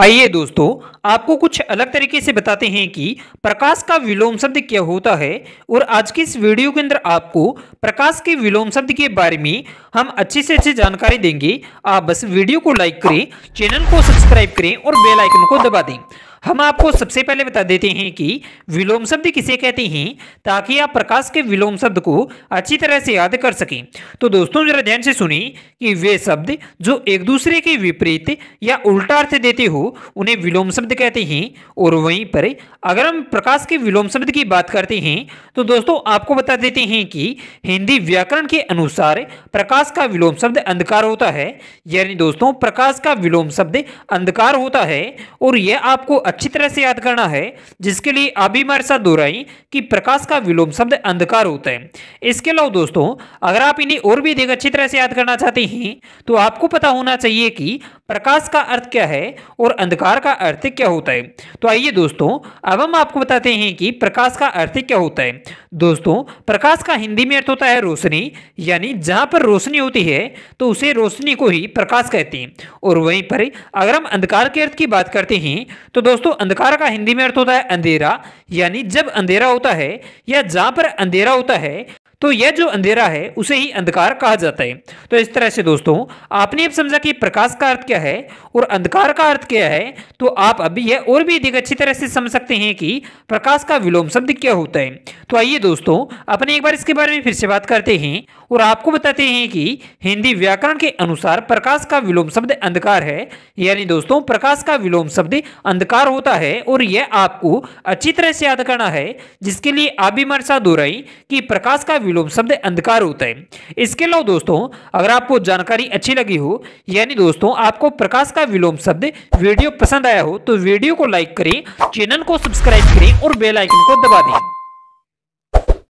आइए दोस्तों आपको कुछ अलग तरीके से बताते हैं कि प्रकाश का विलोम शब्द क्या होता है और आज की इस वीडियो के अंदर आपको प्रकाश के विलोम शब्द के बारे में हम अच्छे से अच्छी जानकारी देंगे आप बस वीडियो को लाइक करें चैनल को सब्सक्राइब करें और बेल आइकन को दबा दें हम आपको सबसे पहले बता देते हैं कि विलोम शब्द किसे कहते हैं ताकि आप प्रकाश के विलोम शब्द को अच्छी तरह से याद कर सकें तो दोस्तों जरा ध्यान से सुनिए कि वे शब्द जो एक दूसरे के विपरीत या उल्टा अर्थ देते हो उन्हें विलोम शब्द कहते हैं और वहीं पर अगर हम प्रकाश के विलोम शब्द की बात करते हैं तो दोस्तों आपको बता देते हैं कि हिंदी व्याकरण के अनुसार प्रकाश का विलोम शब्द अंधकार होता है यानी दोस्तों प्रकाश का विलोम शब्द अंधकार होता है और यह आपको अच्छी तरह से याद करना है जिसके लिए आप भी हमारे साथ दोहराई कि प्रकाश का विलोम शब्द अंधकार होता है इसके अलावा दोस्तों अगर आप इन्हें और भी अधिक अच्छी तरह से याद करना चाहते हैं तो आपको पता होना चाहिए कि प्रकाश का अर्थ क्या है और अंधकार का अर्थ क्या होता है तो आइए दोस्तों अब हम आपको बताते हैं कि प्रकाश का अर्थ क्या होता है दोस्तों प्रकाश का हिंदी में अर्थ होता है रोशनी यानी जहाँ पर रोशनी होती है तो उसे रोशनी को ही प्रकाश कहते हैं और वहीं पर अगर हम अंधकार के अर्थ की बात करते हैं तो दोस्तों अंधकार का हिंदी में अर्थ होता है अंधेरा यानी जब अंधेरा होता है या जहाँ पर अंधेरा होता है तो यह जो अंधेरा है उसे ही अंधकार कहा जाता है तो इस तरह से दोस्तों आपने अब समझा कि प्रकाश का अर्थ क्या है और अंधकार का अर्थ क्या है तो आप अभी यह और भी अधिक अच्छी तरह से समझ सकते हैं कि प्रकाश का विलोम शब्द क्या होता है तो आइए दोस्तों अपने एक बार इसके बारे में फिर से बात करते हैं और आपको बताते हैं कि हिंदी व्याकरण के अनुसार प्रकाश का विलोम शब्द अंधकार है यानी दोस्तों प्रकाश का विलोम शब्द अंधकार होता है और यह आपको अच्छी तरह से याद करना है जिसके लिए आप भी मरसा दो कि प्रकाश का विलोम शब्द अंधकार होता है इसके अलावा दोस्तों अगर आपको जानकारी अच्छी लगी हो यानी दोस्तों आपको प्रकाश का विलोम शब्द वीडियो पसंद आया हो तो वीडियो को लाइक करें चैनल को सब्सक्राइब करें और बेलाइकन को दबा दें